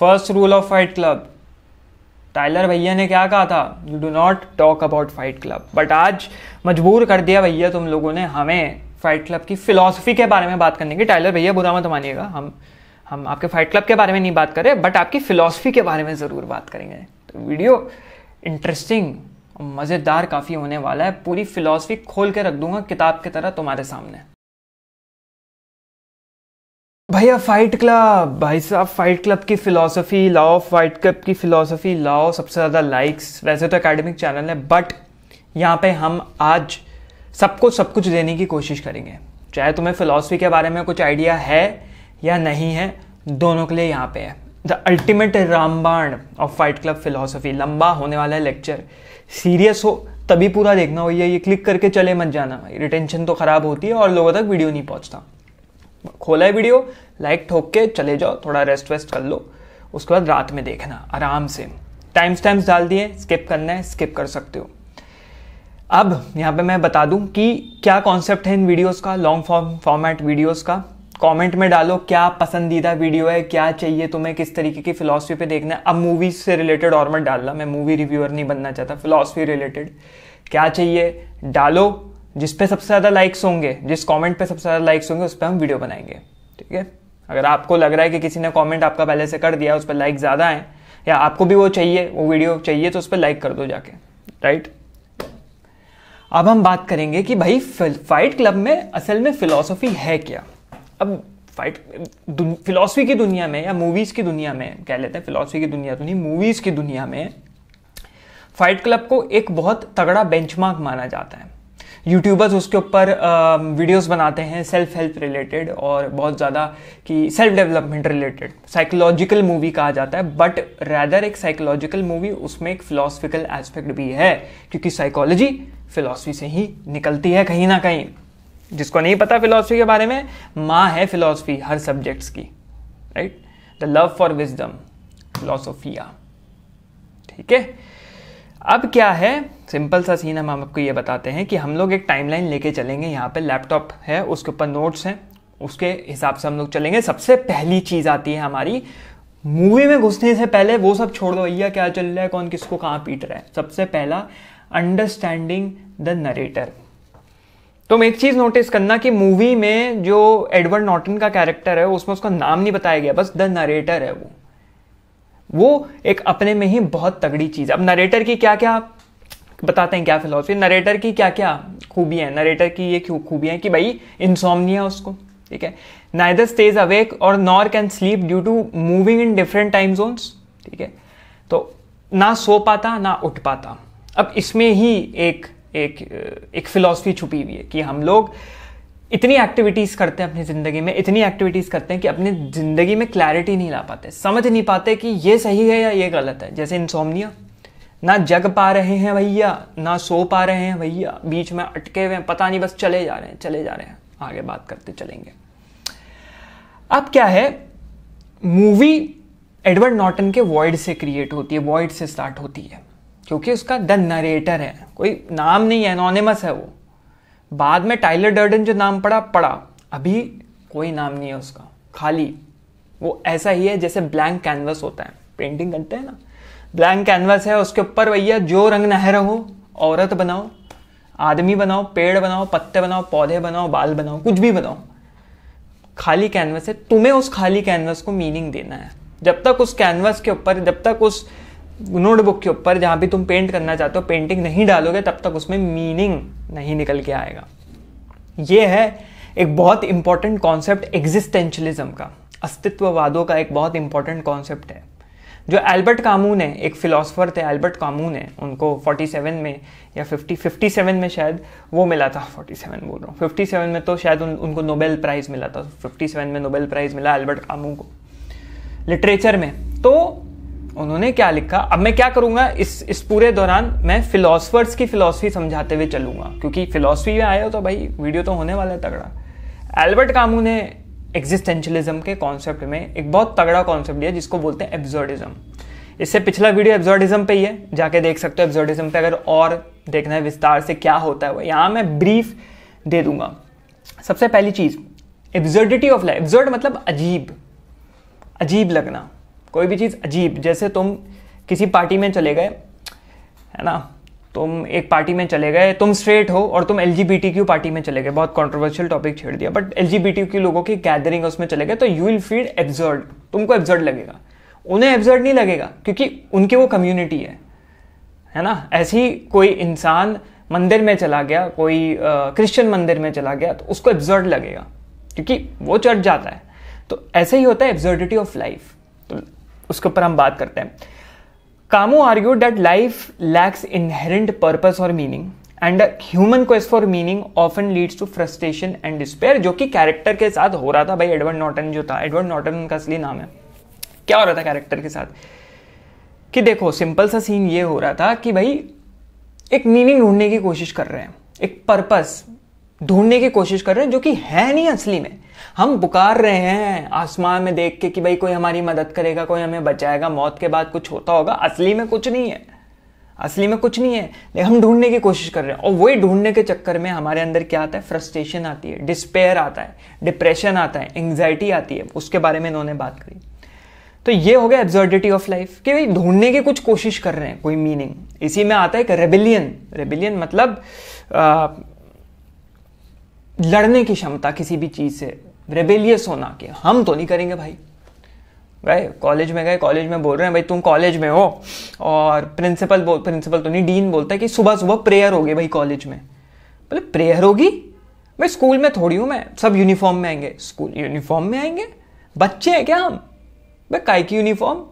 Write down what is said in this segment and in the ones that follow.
First rule of fight club Tyler भैया ने क्या कहा था you do not talk about fight club but आज मजबूर कर दिया भैया तुम लोगों ने हमें फाइट क्लब की फिलॉसफी के बारे में बात करने की टाइलर भैया बुरा मत मानिएगा हम हम आपके फाइट क्लब के बारे में नहीं बात करें बट आपकी फिलॉसफी के बारे में ज़रूर बात करेंगे तो वीडियो इंटरेस्टिंग मज़ेदार काफ़ी होने वाला है पूरी फिलॉसफी खोल के रख दूंगा किताब की तरह तुम्हारे सामने भैया फाइट क्लब भाई साहब फाइट क्लब की फिलॉसफी लाओ फाइट क्लब की फ़िलासफ़ी लाओ सबसे ज़्यादा लाइक्स वैसे तो एकेडमिक चैनल है बट यहाँ पे हम आज सबको सब कुछ देने की कोशिश करेंगे चाहे तुम्हें फ़िलासफ़ी के बारे में कुछ आइडिया है या नहीं है दोनों के लिए यहाँ पे है द अल्टीमेट रामबाण ऑफ फाइट क्लब फिलोसफी लंबा होने वाला है लेक्चर सीरियस हो तभी पूरा देखना हो ये क्लिक करके चले मत जाना भाई रिटेंशन तो ख़राब होती है और लोगों तक वीडियो नहीं पहुँचता खोला है वीडियो लाइक ठोक के चले जाओ थोड़ा रेस्ट वेस्ट कर लो उसके बाद रात में देखना आराम से टाइम्स टाइम्स डाल दिए स्किप करना है स्किप कर सकते हो अब यहाँ पे मैं बता दूं कि क्या कॉन्सेप्ट है इन वीडियोस का लॉन्ग फॉर्म फॉर्मेट वीडियोस का कमेंट में डालो क्या पसंदीदा वीडियो है क्या चाहिए तुम्हें किस तरीके की फिलॉसफी पे देखना है अब मूवीज से रिलेटेड और मत डालना मैं मूवी रिव्यूअर नहीं बनना चाहता फिलॉसफी रिलेटेड क्या चाहिए डालो जिस पे सबसे ज़्यादा लाइक्स होंगे जिस कमेंट पे सबसे ज़्यादा लाइक्स होंगे उस पर हम वीडियो बनाएंगे ठीक है अगर आपको लग रहा है कि किसी ने कमेंट आपका पहले से कर दिया उस पर लाइक ज़्यादा है या आपको भी वो चाहिए वो वीडियो चाहिए तो उस पर लाइक कर दो जाके राइट अब हम बात करेंगे कि भाई फाइट क्लब में असल में फिलोसफी है क्या अब फाइट फिलोसफी की दुनिया में या मूवीज़ की दुनिया में कह लेते हैं फिलोसफी की दुनिया तो नहीं मूवीज़ की दुनिया में फाइट क्लब को एक बहुत तगड़ा बेंचमार्क माना जाता है यूट्यूबर्स उसके ऊपर वीडियोस बनाते हैं सेल्फ हेल्प रिलेटेड और बहुत ज़्यादा कि self development related psychological movie कहा जाता है बट रैदर एक साइकोलॉजिकल मूवी उसमें एक फिलोसफिकल एस्पेक्ट भी है क्योंकि साइकोलॉजी फिलोसफी से ही निकलती है कहीं ना कहीं जिसको नहीं पता फिलोसफी के बारे में माँ है फिलोसफी हर सब्जेक्ट्स की right the love for wisdom philosophia ठीक है अब क्या है सिंपल सा सीन हम आपको ये बताते हैं कि हम लोग एक टाइमलाइन लेके चलेंगे यहाँ पे लैपटॉप है उसके ऊपर नोट्स हैं उसके हिसाब से हम लोग चलेंगे सबसे पहली चीज़ आती है हमारी मूवी में घुसने से पहले वो सब छोड़ दो भैया क्या चल रहा है कौन किसको कहाँ पीट रहा है सबसे पहला अंडरस्टैंडिंग द नरेटर तुम तो एक चीज़ नोटिस करना कि मूवी में जो एडवर्ड नॉटन का कैरेक्टर है उसमें उसका नाम नहीं बताया गया बस द नरेटर है वो वो एक अपने में ही बहुत तगड़ी चीज़ अब नरेटर की क्या क्या बताते हैं क्या फिलोसफी नरेटर की क्या क्या खूबी हैं नरेटर की ये खूबी है कि भाई इंसोमनिया उसको ठीक है नाइदर स्टेज अवेक और nor can sleep due to moving in different time zones ठीक है तो ना सो पाता ना उठ पाता अब इसमें ही एक एक एक फिलॉसफी छुपी हुई है कि हम लोग इतनी एक्टिविटीज़ करते हैं अपनी ज़िंदगी में इतनी एक्टिविटीज़ करते हैं कि अपनी ज़िंदगी में क्लैरिटी नहीं ला पाते समझ नहीं पाते कि ये सही है या ये गलत है जैसे इंसोमनिया ना जग पा रहे हैं भैया ना सो पा रहे हैं भैया बीच में अटके हुए हैं पता नहीं बस चले जा रहे हैं चले जा रहे हैं आगे बात करते चलेंगे अब क्या है मूवी एडवर्ड नॉटन के वॉइड से क्रिएट होती है वॉइड से स्टार्ट होती है क्योंकि उसका द नरेटर है कोई नाम नहीं है एनोनिमस है वो बाद में टाइलर डर्डन जो नाम पड़ा पड़ा अभी कोई नाम नहीं है उसका खाली वो ऐसा ही है जैसे ब्लैंक कैनवस होता है पेंटिंग करते हैं ना ब्लैंक कैनवस है उसके ऊपर भैया जो रंग नहर हो औरत बनाओ आदमी बनाओ पेड़ बनाओ पत्ते बनाओ पौधे बनाओ बाल बनाओ कुछ भी बनाओ खाली कैनवस है तुम्हें उस खाली कैनवस को मीनिंग देना है जब तक उस कैनवस के ऊपर जब तक उस नोटबुक के ऊपर जहाँ भी तुम पेंट करना चाहते हो पेंटिंग नहीं डालोगे तब तक उसमें मीनिंग नहीं निकल के आएगा ये है एक बहुत इंपॉर्टेंट कॉन्सेप्ट एग्जिस्टेंशलिज्म का अस्तित्ववादों का एक बहुत इंपॉर्टेंट कॉन्सेप्ट है जो एल्बर्ट कामू ने एक फ़िलासफ़र थे एल्बर्ट कामू ने उनको 47 में या 50 57 में शायद वो मिला था 47 बोल रहा हूँ 57 में तो शायद उन, उनको नोबेल प्राइज़ मिला था 57 में नोबेल प्राइज़ मिला एल्बर्ट कामू को लिटरेचर में तो उन्होंने क्या लिखा अब मैं क्या करूँगा इस इस पूरे दौरान मैं फ़िलासफ़र्स की फ़िलासफ़ी समझाते हुए चलूंगा क्योंकि फ़िलासफ़ी में आया हो तो भाई वीडियो तो होने वाला है तगड़ा एल्बर्ट कामू ने एग्जिस्टेंशलिज्म के कॉन्सेप्ट में एक बहुत तगड़ा कॉन्सेप्ट दिया जिसको बोलते हैं एब्जोर्डिज्म इससे पिछला वीडियो एब्जर्डिज्म पे ही है जाके देख सकते हो एब्जर्डिज्म पे अगर और देखना है विस्तार से क्या होता है वो यहाँ मैं ब्रीफ दे दूंगा सबसे पहली चीज़ एब्जर्डिटी ऑफ लाइफ एब्जर्ड मतलब अजीब अजीब लगना कोई भी चीज़ अजीब जैसे तुम किसी पार्टी में चले गए है ना तुम एक पार्टी में चले गए तुम स्ट्रेट हो और तुम एल पार्टी में चले गए बहुत कॉन्ट्रोवर्शियल टॉपिक छेड़ दिया बट एल लोगों की गैदरिंग उसमें चले गए तो यू विल फील एब्जर्ड तुमको एब्जर्ड लगेगा उन्हें एब्जर्ड नहीं लगेगा क्योंकि उनकी वो कम्युनिटी है है ना ऐसी कोई इंसान मंदिर में चला गया कोई क्रिश्चियन मंदिर में चला गया तो उसको एब्जर्ड लगेगा क्योंकि वो चर्च जाता है तो ऐसे ही होता है एब्जर्डिटी ऑफ लाइफ तो उसके ऊपर हम बात करते हैं Camus argue that life lacks inherent purpose और meaning and human quest for meaning often leads to frustration and despair जो कि कैरेक्टर के साथ हो रहा था भाई एडवर्ड नॉटन जो था एडवर्ड नॉटन उनका असली नाम है क्या हो रहा था कैरेक्टर के साथ कि देखो सिंपल सा सीन ये हो रहा था कि भाई एक मीनिंग ढूंढने की कोशिश कर रहे हैं एक पर्पस ढूंढने की कोशिश कर रहे हैं जो कि है नहीं असली में हम पुकार रहे हैं आसमान में देख के कि भाई कोई हमारी मदद करेगा कोई हमें बचाएगा मौत के बाद कुछ होता होगा असली में कुछ नहीं है असली में कुछ नहीं है लेकिन हम ढूंढने की कोशिश कर रहे हैं और वही ढूंढने के चक्कर में हमारे अंदर क्या आता है फ्रस्ट्रेशन आती है डिस्पेयर आता है डिप्रेशन आता है एंग्जाइटी आती है उसके बारे में इन्होंने बात करी तो ये हो गया एब्जर्डिटी ऑफ लाइफ कि भाई ढूंढने की कुछ कोशिश कर रहे हैं कोई मीनिंग इसी में आता है एक रेबिलियन रेबिलियन मतलब आ, लड़ने की क्षमता किसी भी चीज़ से रेबेलियस होना कि हम तो नहीं करेंगे भाई गए कॉलेज में गए कॉलेज में बोल रहे हैं भाई तुम कॉलेज में हो और प्रिंसिपल बोल प्रिंसिपल तो नहीं डीन बोलता है कि सुबह सुबह प्रेयर होगी भाई कॉलेज में बोले प्रेयर होगी भाई स्कूल में थोड़ी हूँ मैं सब यूनिफॉर्म में आएंगे स्कूल यूनिफॉर्म में आएंगे बच्चे हैं क्या हम भाई काय की यूनिफॉर्म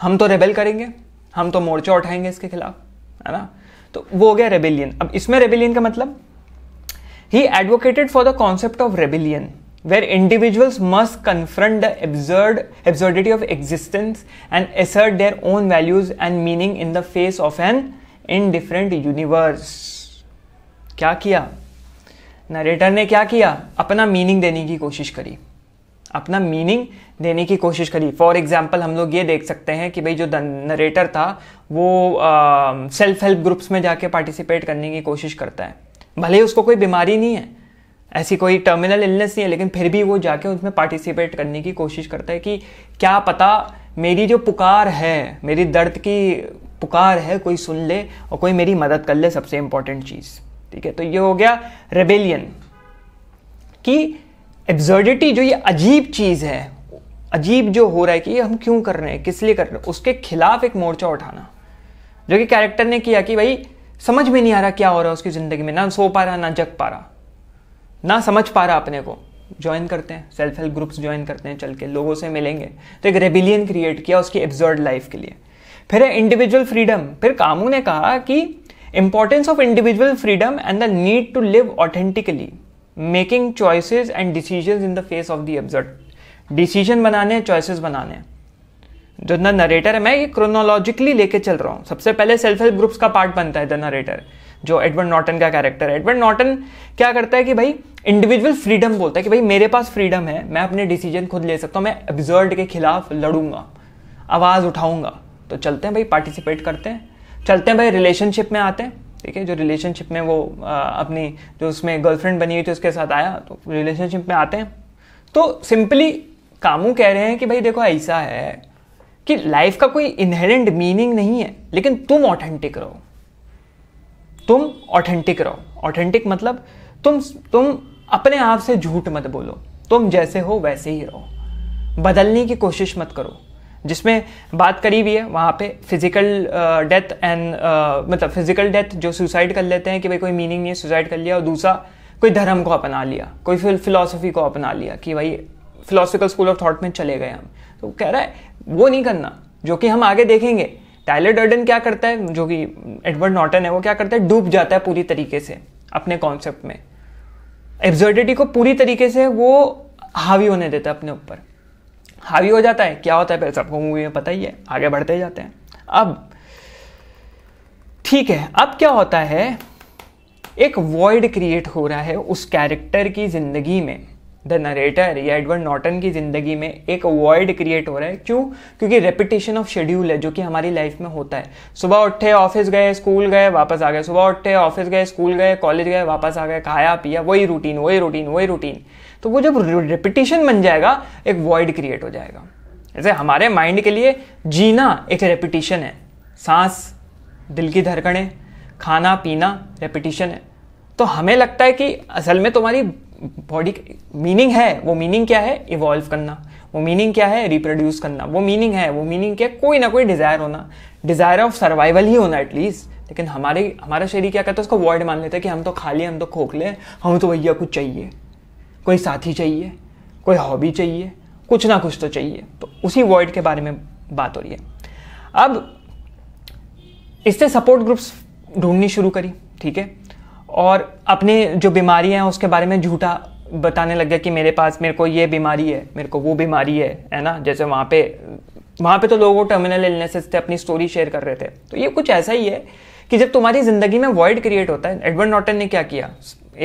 हम तो रेबेल करेंगे हम तो मोर्चा उठाएंगे इसके खिलाफ है ना तो वो हो गया रेबेलियन अब इसमें रेबेलियन का मतलब ही advocated for the concept of rebellion where individuals must confront the absurd absurdity of existence and assert their own values and meaning in the face of an indifferent universe क्या किया narrator ने क्या किया अपना meaning देने की कोशिश करी अपना मीनिंग देने की कोशिश करी फॉर एग्जाम्पल हम लोग ये देख सकते हैं कि भाई जो नरेटर था वो सेल्फ हेल्प ग्रुप्स में जाके पार्टिसिपेट करने की कोशिश करता है भले उसको कोई बीमारी नहीं है ऐसी कोई टर्मिनल इलनेस नहीं है लेकिन फिर भी वो जाके उसमें पार्टिसिपेट करने की कोशिश करता है कि क्या पता मेरी जो पुकार है मेरी दर्द की पुकार है कोई सुन ले और कोई मेरी मदद कर ले सबसे इंपॉर्टेंट चीज़ ठीक है तो ये हो गया रेबेलियन कि एब्जर्डिटी जो ये अजीब चीज़ है अजीब जो हो रहा है कि ये हम क्यों कर रहे हैं किस लिए कर रहे हैं उसके खिलाफ एक मोर्चा उठाना जो कि कैरेक्टर ने किया कि भाई समझ में नहीं आ रहा क्या हो रहा है उसकी ज़िंदगी में ना सो पा रहा ना जग पा रहा ना समझ पा रहा अपने को ज्वाइन करते हैं सेल्फ हेल्प ग्रुप्स ज्वाइन करते हैं चल के लोगों से मिलेंगे तो एक रेबिलियन क्रिएट किया उसकी एब्जर्ड लाइफ के लिए फिर है इंडिविजुअल फ्रीडम फिर कामू ने कहा कि importance of individual freedom and the need to live authentically making choices and decision in the face of the absurd decision बनाने चॉइसेस बनाने जो नरेटर है मैं ये क्रोनोलॉजिकली लेके चल रहा हूँ सबसे पहले सेल्फ हेल्प ग्रुप्स का पार्ट बनता है द नरेटर जो एडवर्ड नॉटन का कैरेक्टर है एडवर्ड नॉटन क्या करता है कि भाई इंडिविजुअल फ्रीडम बोलता है कि भाई मेरे पास फ्रीडम है मैं अपने डिसीजन खुद ले सकता हूँ मैं एब्जर्ड के खिलाफ लड़ूंगा आवाज़ उठाऊंगा तो चलते हैं भाई पार्टिसिपेट करते हैं चलते हैं भाई रिलेशनशिप में आते हैं ठीक है जो रिलेशनशिप में वो आ, अपनी जो उसमें गर्लफ्रेंड बनी हुई थी उसके साथ आया तो रिलेशनशिप में आते हैं तो सिंपली कामू कह रहे हैं कि भाई देखो ऐसा है कि लाइफ का कोई इनहेरेंट मीनिंग नहीं है लेकिन तुम ऑथेंटिक रहो तुम ऑथेंटिक रहो ऑथेंटिक मतलब तुम तुम अपने आप से झूठ मत बोलो तुम जैसे हो वैसे ही रहो बदलने की कोशिश मत करो जिसमें बात करी भी है वहाँ पे फिजिकल डेथ एंड मतलब फिजिकल डेथ जो सुसाइड कर लेते हैं कि भाई कोई मीनिंग नहीं है सुसाइड कर लिया और दूसरा कोई धर्म को अपना लिया कोई फिलोसफी को अपना लिया कि भाई फिलोसफिकल स्कूल ऑफ थॉट में चले गए हम तो कह रहा है वो नहीं करना जो कि हम आगे देखेंगे टाइलर डर्डन क्या करता है जो कि एडवर्ड नॉटन है वो क्या करता है डूब जाता है पूरी तरीके से अपने कॉन्सेप्ट में एब्जर्डिटी को पूरी तरीके से वो हावी होने देता है अपने ऊपर हावी हो जाता है क्या होता है सबको मूवी में पता ही है आगे बढ़ते जाते हैं अब ठीक है अब क्या होता है एक वॉइड क्रिएट हो रहा है उस कैरेक्टर की जिंदगी में द नरेटर या एडवर्ड नॉटन की ज़िंदगी में एक वॉइड क्रिएट हो रहा है क्यों क्योंकि रेपिटेशन ऑफ शेड्यूल है जो कि हमारी लाइफ में होता है सुबह उठे ऑफिस गए स्कूल गए वापस आ गए सुबह उठे ऑफिस गए स्कूल गए कॉलेज गए वापस आ गए खाया पिया वही रूटीन वही रूटीन वही रूटीन तो वो जब रेपिटेशन बन जाएगा एक वॉइड क्रिएट हो जाएगा जैसे हमारे माइंड के लिए जीना एक रेपिटेशन है सांस दिल की धड़कने खाना पीना रेपिटेशन है तो हमें लगता है कि असल में तुम्हारी बॉडी मीनिंग है वो मीनिंग क्या है इवॉल्व करना वो मीनिंग क्या है रिप्रोड्यूस करना वो मीनिंग है वो मीनिंग क्या है कोई ना कोई डिजायर होना डिजायर ऑफ सर्वाइवल ही होना एटलीस्ट लेकिन हमारे हमारा शरीर क्या करता है उसको वर्ड मान लेता है कि हम तो खाली हम तो खोखले हम तो भैया कुछ चाहिए कोई साथी चाहिए कोई हॉबी चाहिए कुछ ना कुछ तो चाहिए तो उसी वर्ड के बारे में बात हो रही है अब इससे सपोर्ट ग्रुप्स ढूंढनी शुरू करी ठीक है और अपने जो बीमारियां हैं उसके बारे में झूठा बताने लग गया कि मेरे पास मेरे को ये बीमारी है मेरे को वो बीमारी है है ना जैसे वहाँ पे वहाँ पे तो लोग वो टर्मिनल इलनेसेस थे अपनी स्टोरी शेयर कर रहे थे तो ये कुछ ऐसा ही है कि जब तुम्हारी ज़िंदगी में वॉइड क्रिएट होता है एडवर्ड नॉटन ने क्या किया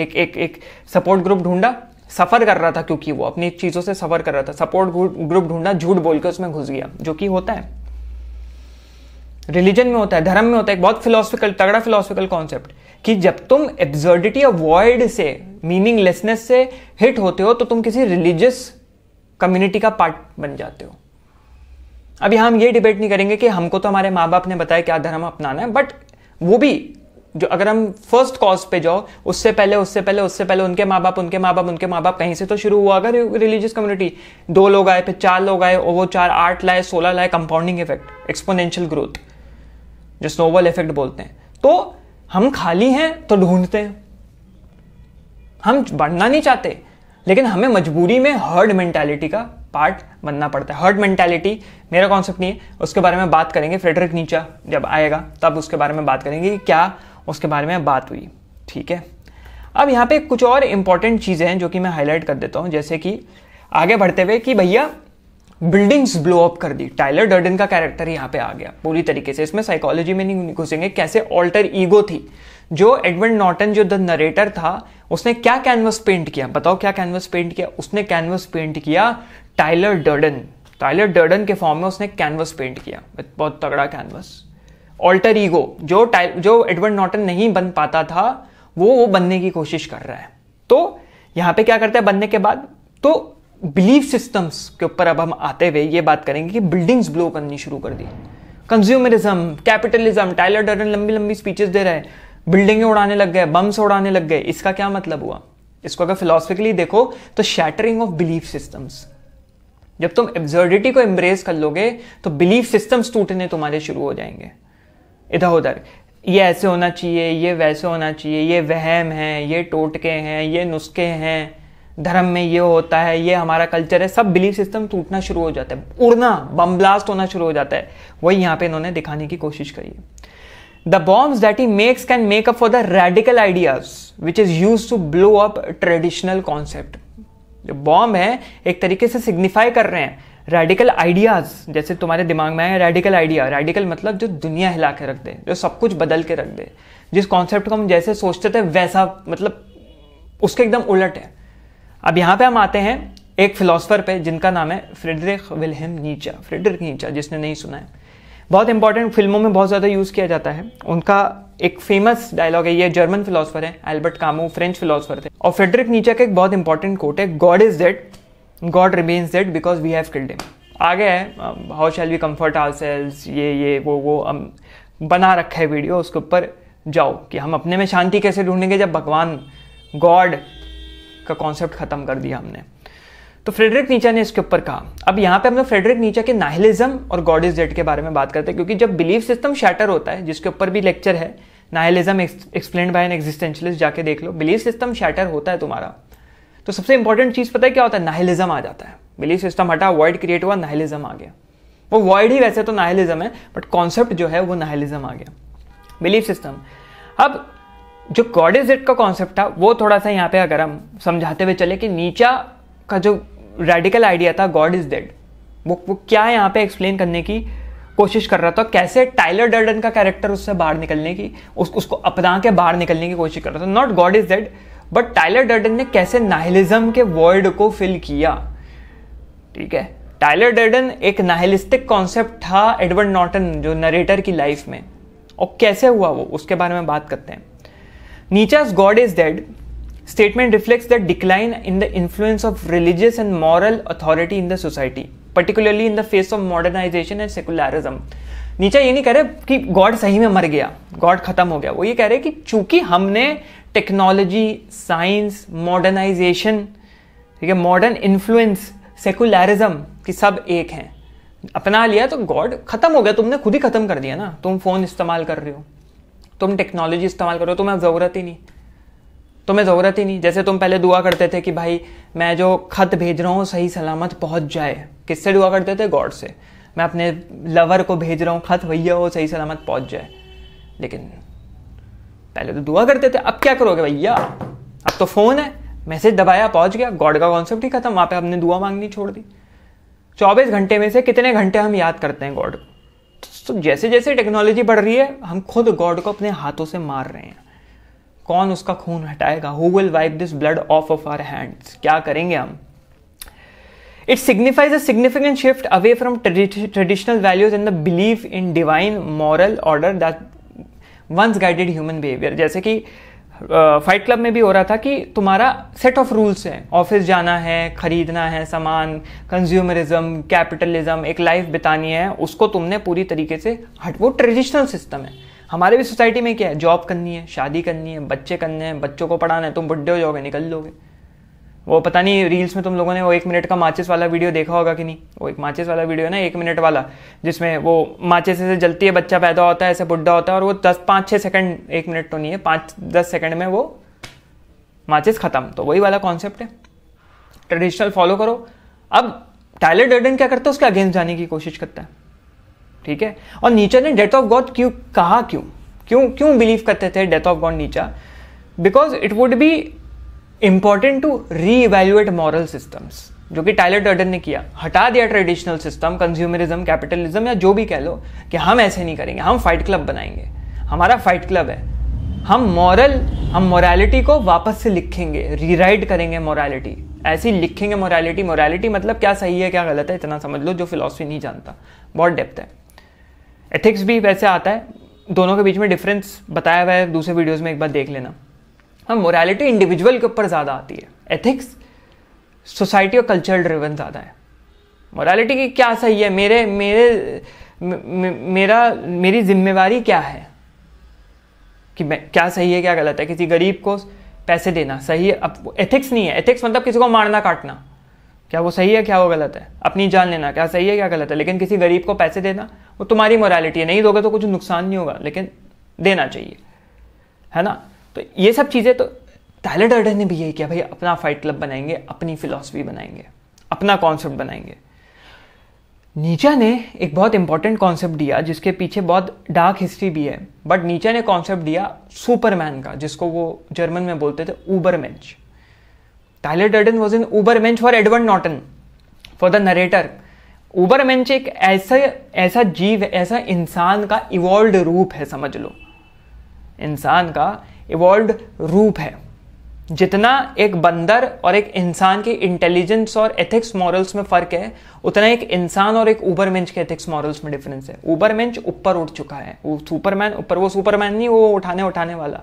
एक एक एक सपोर्ट ग्रुप ढूंढा सफ़र कर रहा था क्योंकि वो अपनी चीज़ों से सफ़र कर रहा था सपोर्ट ग्रुप ढूंढा झूठ बोल के उसमें घुस गया जो कि होता है रिलीजन में होता है धर्म में होता है एक बहुत फिलोसफिकल तगड़ा फिलोसफिकल कॉन्सेप्ट कि जब तुम एब्जर्डिटी अवॉइड से मीनिंगलेसनेस से हिट होते हो तो तुम किसी रिलीजियस कम्युनिटी का पार्ट बन जाते हो अब यहां हम ये डिबेट नहीं करेंगे कि हमको तो हमारे माँ बाप ने बताया क्या धर्म अपनाना है बट वो भी जो अगर हम फर्स्ट कॉज पे जाओ उससे पहले उससे पहले उससे पहले उनके माँ बाप उनके माँ बाप उनके माँ बाप कहीं से तो शुरू हुआ अगर रिलीजियस कम्युनिटी दो लोग आए फिर चार लोग आए वो चार आठ लाए सोलह लाए कंपाउंडिंग इफेक्ट एक्सपोनेंशियल ग्रोथ जो स्नोवल इफेक्ट बोलते हैं तो हम खाली हैं तो ढूंढते हैं हम बढ़ना नहीं चाहते लेकिन हमें मजबूरी में हर्ड मेंटेलिटी का पार्ट बनना पड़ता है हर्ड मेंटेलिटी मेरा कॉन्सेप्ट नहीं है उसके बारे में बात करेंगे फ्रेडरिक नीचा जब आएगा तब उसके बारे में बात करेंगे कि क्या उसके बारे में बात हुई ठीक है अब यहाँ पे कुछ और इंपॉर्टेंट चीज़ें हैं जो कि मैं हाईलाइट कर देता हूँ जैसे कि आगे बढ़ते हुए कि भैया बिल्डिंग्स ब्लो अप कर दी टाइलर डर्डन का कैरेक्टर यहाँ पे आ गया पूरी तरीके से इसमें साइकोलॉजी में नहीं घुसेंगे कैसे ऑल्टर ईगो थी जो एडवर्ड नॉटन जो द नरेटर था उसने क्या कैनवस पेंट किया बताओ क्या कैनवस पेंट किया उसने कैनवस पेंट किया टाइलर डर्डन टाइलर डर्डन के फॉर्म में उसने कैनवस पेंट किया बहुत तगड़ा कैनवस ऑल्टर ईगो जो टाइल जो एडवर्ड नॉटन नहीं बन पाता था वो वो बनने की कोशिश कर रहा है तो यहाँ पे क्या करता है बनने के बाद तो बिलीफ सिस्टम्स के ऊपर अब हम आते हुए ये बात करेंगे कि बिल्डिंग्स ब्लो करनी शुरू कर दी कंज्यूमरिज्म कैपिटलिज्म टाइलर डरन लंबी लंबी स्पीचेस दे रहे हैं बिल्डिंगें उड़ाने लग गए बम्स उड़ाने लग गए इसका क्या मतलब हुआ इसको अगर फिलोसफिकली देखो तो शैटरिंग ऑफ बिलीफ सिस्टम्स जब तुम एब्जर्डिटी को एम्ब्रेस कर लोगे तो बिलीफ सिस्टम्स टूटने तुम्हारे शुरू हो जाएंगे इधर उधर ये ऐसे होना चाहिए ये वैसे होना चाहिए ये वहम है ये टोटके हैं ये नुस्खे हैं धर्म में ये होता है ये हमारा कल्चर है सब बिलीफ सिस्टम टूटना शुरू हो जाता है उड़ना बम ब्लास्ट होना शुरू हो जाता है वही यहाँ पे इन्होंने दिखाने की कोशिश करी है the bombs that he makes can make up for the radical ideas which is used to blow up traditional concept जो बॉम्ब है एक तरीके से सिग्निफाई कर रहे हैं रेडिकल आइडियाज जैसे तुम्हारे दिमाग में आए रेडिकल आइडिया रेडिकल मतलब जो दुनिया हिला के रख दे जो सब कुछ बदल के रख दे जिस कॉन्सेप्ट को हम जैसे सोचते थे वैसा मतलब उसके एकदम उलट है अब यहाँ पे हम आते हैं एक फिलोसफर पे जिनका नाम है फ्रेडरिक विलहम नीचा फ्रेडरिक नीचा जिसने नहीं सुना है बहुत इंपॉर्टेंट फिल्मों में बहुत ज़्यादा यूज़ किया जाता है उनका एक फेमस डायलॉग है ये जर्मन फिलोसफर है एल्बर्ट कामू फ्रेंच फिलोसफर थे और फ्रेडरिक नीचा का एक बहुत इंपॉर्टेंट कोट है God is dead God remains dead because we have killed him आगे है how shall we comfort ourselves ये ये वो वो हम बना रखा है वीडियो उसके ऊपर जाओ कि हम अपने में शांति कैसे ढूंढेंगे जब भगवान गॉड का कॉन्सेप्ट ख़त्म कर दिया हमने तो फ्रेडरिक नीचा ने इसके ऊपर कहा अब यहाँ पे हम लोग फ्रेडरिक नीचा के नाहलिज्म और गॉड इज डेड के बारे में बात करते हैं क्योंकि जब बिलीफ सिस्टम शैटर होता है जिसके ऊपर भी लेक्चर है nihilism explain by an existentialist जाके देख लो बिलीफ सिस्टम शैटर होता है तुम्हारा तो सबसे इंपॉर्टेंट चीज़ पता है क्या होता है नाहलिज्म आ जाता है बिलीफ सिस्टम हटा वर्ड क्रिएट हुआ नाहलिज्म आ गया वो वर्ड ही वैसे तो नाहलिज्म है बट कॉन्सेप्ट जो है वो नाहलिज्म आ गया बिलीफ सिस्टम अब जो गॉडेजेट का कॉन्सेप्ट था वो थोड़ा सा यहाँ पे अगर हम समझाते हुए चले कि नीचा का जो रेडिकल आइडिया था गॉड इज डेड वो वो क्या यहाँ पे एक्सप्लेन करने की कोशिश कर रहा था कैसे टाइलर डर्डन का कैरेक्टर उससे बाहर निकलने की उस उसको अपना के बाहर निकलने की कोशिश कर रहा था not God is dead but Tyler Durden ने कैसे नाहलिज्म के वर्ड को फिल किया ठीक है टाइलर डर्डन एक नाहलिस्टिक कॉन्सेप्ट था एडवर्ड नॉटन जो नरेटर की लाइफ में और कैसे हुआ वो उसके बारे में बात करते हैं Nietzsche's God is Dead statement reflects the decline in the influence of religious and moral authority in the society, particularly in the face of modernization and secularism. नीचे ये नहीं कह रहे कि गॉड सही में मर गया गॉड खत्म हो गया वो ये कह रहे कि चूंकि हमने टेक्नोलॉजी साइंस मॉडर्नाइजेशन ठीक है मॉडर्न इन्फ्लुएंस सेकुलरिज्म कि सब एक हैं अपना लिया तो गॉड खत्म हो गया तुमने खुद ही खत्म कर दिया ना तुम फोन इस्तेमाल कर रहे हो तुम टेक्नोलॉजी इस्तेमाल करो तुम्हें ज़रूरत ही नहीं तुम्हें ज़रूरत ही नहीं जैसे तुम पहले दुआ करते थे कि भाई मैं जो खत भेज रहा हूँ सही सलामत पहुँच जाए किससे दुआ करते थे गॉड से मैं अपने लवर को भेज रहा हूँ खत भैया वो सही सलामत पहुँच जाए लेकिन पहले तो दुआ करते थे अब क्या करोगे भैया अब तो फ़ोन है मैसेज दबाया पहुंच गया गॉड का कॉन्सेप्ट ही खत्म वहाँ पे हमने दुआ मांगनी छोड़ दी चौबीस घंटे में से कितने घंटे हम याद करते हैं गॉड को तो जैसे जैसे टेक्नोलॉजी बढ़ रही है हम खुद गॉड को अपने हाथों से मार रहे हैं कौन उसका खून हटाएगा who will wipe this blood off off our hands क्या करेंगे हम it signifies a significant shift away from traditional values and the believe in divine moral order that once guided human behaviour जैसे कि फाइट क्लब में भी हो रहा था कि तुम्हारा सेट ऑफ रूल्स है ऑफिस जाना है खरीदना है सामान कंज्यूमरिज्म कैपिटलिज्म एक लाइफ बितानी है उसको तुमने पूरी तरीके से हट वो ट्रेडिशनल सिस्टम है हमारे भी सोसाइटी में क्या है जॉब करनी है शादी करनी है बच्चे करने हैं बच्चों को पढ़ाना है तुम बुढ़े हो जाओगे निकल लोगे वो पता नहीं रील्स में तुम लोगों ने वो एक मिनट का माचिस वाला वीडियो देखा होगा कि नहीं वो एक माचिस वाला वीडियो ना एक मिनट वाला जिसमें वो माचिस से जलती है बच्चा पैदा होता है ऐसे बुढ़ा होता है और वो दस पाँच छः सेकंड एक मिनट तो नहीं है पाँच दस सेकंड में वो माचिस ख़त्म तो वही वाला कॉन्सेप्ट है ट्रेडिशनल फॉलो करो अब टाइलर डर्डन क्या करता है उसके अगेंस्ट जाने की कोशिश करता है ठीक है और नीचा ने डेथ ऑफ गॉड क्यों कहा क्यों क्यों क्यों बिलीव करते थे death of God Nietzsche because it would be important to reevaluate moral systems जो कि टाइलर टर्डन ने किया हटा दिया ट्रेडिशनल सिस्टम कंज्यूमरिज्म कैपिटलिज्म या जो भी कह लो कि हम ऐसे नहीं करेंगे हम फाइट क्लब बनाएंगे हमारा फाइट क्लब है हम मॉरल हम मोरालिटी को वापस से लिखेंगे रीराइट करेंगे मोरालिटी ऐसी लिखेंगे मोरालिटी मोरालिटी मतलब क्या सही है क्या गलत है इतना समझ लो जो फिलॉसफी नहीं जानता बहुत डेप्थ है एथिक्स भी वैसे आता है दोनों के बीच में डिफरेंस बताया हुआ है दूसरे वीडियोज़ में एक बार देख लेना हाँ मोरालिटी इंडिविजुअल के ऊपर ज़्यादा आती है एथिक्स सोसाइटी और कल्चर ड्रिवन ज़्यादा है मोरालिटी की क्या सही है मेरे मेरे मे, मेरा मेरी जिम्मेवारी क्या है कि मैं क्या सही है क्या गलत है किसी गरीब को पैसे देना सही है अब एथिक्स नहीं है एथिक्स मतलब किसी को मारना काटना क्या वो सही है क्या वो गलत है अपनी जान लेना क्या सही है क्या गलत है लेकिन किसी गरीब को पैसे देना वो तुम्हारी मोरालिटी है नहीं दोगे तो कुछ नुकसान नहीं होगा लेकिन देना चाहिए है ना तो ये सब चीज़ें तो टैलेंट अर्डर ने भी यही किया भाई अपना फाइट क्लब बनाएंगे अपनी फिलॉसफी बनाएंगे अपना कॉन्सेप्ट बनाएंगे नीचा ने एक बहुत इंपॉर्टेंट कॉन्सेप्ट दिया जिसके पीछे बहुत डार्क हिस्ट्री भी है बट नीचा ने कॉन्सेप्ट दिया सुपरमैन का जिसको वो जर्मन में बोलते थे Ubermensch Tyler Durden was in Ubermensch for Edward Norton for the narrator Ubermensch एक ऐसा ऐसा जीव ऐसा इंसान का इवॉल्व रूप है समझ लो इंसान का इवॉल्व रूप है जितना एक बंदर और एक इंसान के इंटेलिजेंस और एथिक्स मॉरल्स में फ़र्क है उतना एक इंसान और एक ऊबरमेंच के एथिक्स मॉरल्स में डिफरेंस है ऊबरमेंच ऊपर उठ चुका है वो सुपरमैन ऊपर वो सुपरमैन नहीं वो उठाने उठाने वाला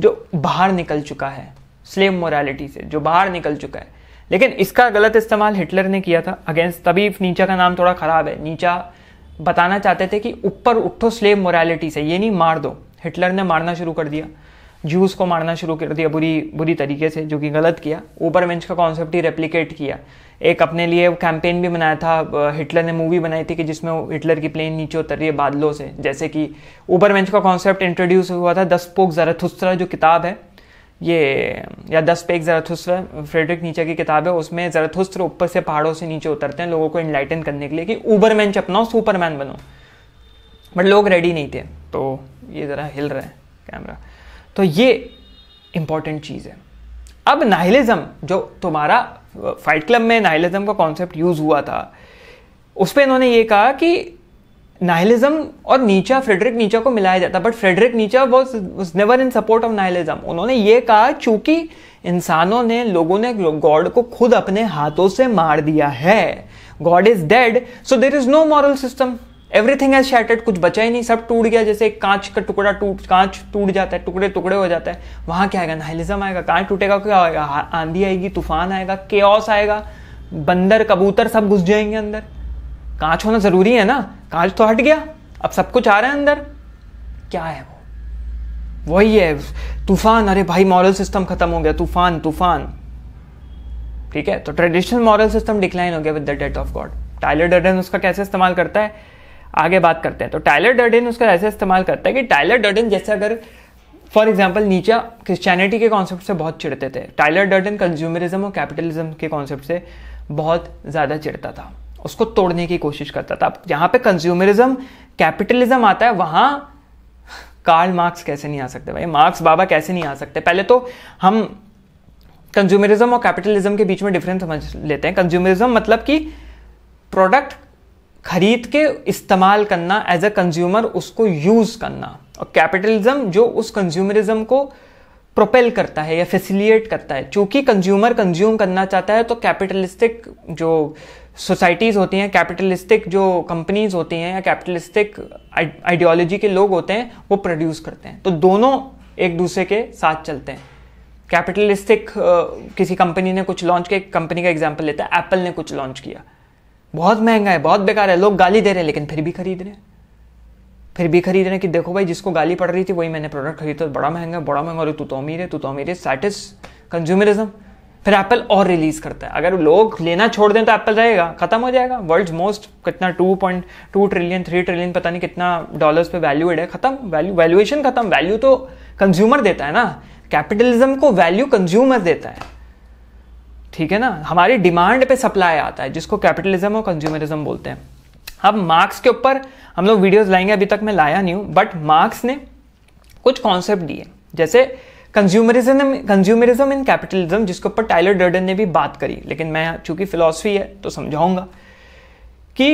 जो बाहर निकल चुका है स्लेम मोरालिटी से जो बाहर निकल चुका है लेकिन इसका गलत इस्तेमाल हिटलर ने किया था अगेंस्ट तभी नीचा का नाम थोड़ा ख़राब है नीचा बताना चाहते थे कि ऊपर उठो स्लेव मोरालिटी से ये नहीं मार दो हिटलर ने मारना शुरू कर दिया जूस को मारना शुरू कर दिया बुरी बुरी तरीके से जो कि गलत किया ऊपर मेंच का कॉन्सेप्ट ही रेप्लीकेट किया एक अपने लिए कैंपेन भी बनाया था हिटलर ने मूवी बनाई थी कि जिसमें हिटलर की प्लेन नीचे उतर रही है बादलों से जैसे कि ऊपर बेंच का कॉन्सेप्ट इंट्रोड्यूस हुआ था दस पोक जरथुस्तरा जो किताब है ये या दस पेक जराथुस्त्र फ्रेडरिक नीचे की किताब है उसमें जरथुस्त्र ऊपर से पहाड़ों से नीचे उतरते हैं लोगों को इनलाइटन करने के लिए कि ऊबर ऊबरमैन अपनाओ सुपरमैन बनो बट लोग रेडी नहीं थे तो ये ज़रा हिल रहा है कैमरा तो ये इंपॉर्टेंट चीज़ है अब नाहलिज्म जो तुम्हारा फाइट क्लब में नाहलिज्म का कॉन्सेप्ट यूज़ हुआ था उस पर इन्होंने ये कहा कि नाहलिज्म और नीचा फ्रेडरिक नीचा को मिलाया जाता but Friedrich Nietzsche was never in support of nihilism उन्होंने ये कहा चूंकि इंसानों ने लोगों ने गॉड को खुद अपने हाथों से मार दिया है God is dead so there is no moral system everything has shattered कुछ बचा ही नहीं सब टूट गया जैसे कांच का टुकड़ा टूट कांच टूट जाता है टुकड़े टुकड़े हो जाता है वहां क्या आएगा नाहलिज्म आएगा कांच टूटेगा क्या आएगा आंधी आएगी तूफान आएगा केओस आएगा बंदर कबूतर सब घुस जाएंगे अंदर कांच होना जरूरी है ना कांच तो हट गया अब सब कुछ आ रहा है अंदर क्या है वो वही है तूफान अरे भाई मॉरल सिस्टम खत्म हो गया तूफान तूफान ठीक है तो ट्रेडिशनल मॉरल सिस्टम डिक्लाइन हो गया with the death of God Tyler Durden उसका कैसे इस्तेमाल करता है आगे बात करते हैं तो टाइलर डर्डिन उसका ऐसे इस्तेमाल करता है कि टाइलर डर्डिन जैसे अगर फॉर एग्जाम्पल नीचा क्रिश्चियनिटी के कॉन्सेप्ट से बहुत चिड़ते थे टाइलर डर्डन कंज्यूमरिज्म और कैपिटलिज्म के कॉन्सेप्ट से बहुत ज़्यादा चिड़ता था उसको तोड़ने की कोशिश करता था जहाँ पे कंज्यूमरिज्म कैपिटलिज्म आता है वहाँ कार्ल मार्क्स कैसे नहीं आ सकते भाई मार्क्स बाबा कैसे नहीं आ सकते पहले तो हम कंज्यूमरिज्म और कैपिटलिज्म के बीच में डिफरेंस समझ लेते हैं कंज्यूमरिज्म मतलब कि प्रोडक्ट खरीद के इस्तेमाल करना एज अ कंज्यूमर उसको यूज़ करना और कैपिटलिज्म जो उस कंज्यूमरिज्म को प्रोपेल करता है या फैसिलिएट करता है चूंकि कंज्यूमर कंज्यूम करना चाहता है तो कैपिटलिस्टिक जो सोसाइटीज़ होती हैं कैपिटलिस्टिक जो कंपनीज होती हैं या कैपिटलिस्टिक आइडियोलॉजी के लोग होते हैं वो प्रोड्यूस करते हैं तो दोनों एक दूसरे के साथ चलते हैं कैपिटलिस्टिक किसी कंपनी ने कुछ लॉन्च किया कंपनी का एग्जाम्पल लेता है एप्पल ने कुछ लॉन्च किया बहुत महंगा है बहुत बेकार है लोग गाली दे रहे हैं लेकिन फिर भी खरीद रहे हैं फिर भी खरीद रहे हैं कि देखो भाई जिसको गाली पड़ रही थी वही मैंने प्रोडक्ट खरीदा बड़ा महंगा है बड़ा महंगा और तू तो अमीर है तू तो अमीर है सैटिस कंज्यूमरिज्म फिर एप्पल और रिलीज करता है अगर लोग लेना छोड़ दें तो एप्पल रहेगा खत्म हो जाएगा वर्ल्ड मोस्ट कितना two point two trillion three trillion पता नहीं कितना डॉलर्स पे वैल्यूड है खत्म वैल्यू वैल्यूएशन खत्म वैल्यू तो कंज्यूमर देता है ना कैपिटलिज्म को वैल्यू कंज्यूमर देता है ठीक है ना हमारी डिमांड पे सप्लाई आता है जिसको कैपिटलिज्म और कंज्यूमरिज्म बोलते हैं अब मार्क्स के ऊपर हम लोग वीडियोस लाएंगे अभी तक मैं लाया नहीं हूं बट मार्क्स ने कुछ कॉन्सेप्ट दिए जैसे कंज्यूमरिज्म कंज्यूमरिज्म इन कैपिटलिज्म जिसके ऊपर टाइलर डर्डन ने भी बात करी लेकिन मैं चूंकि फिलोसफी है तो समझाऊंगा कि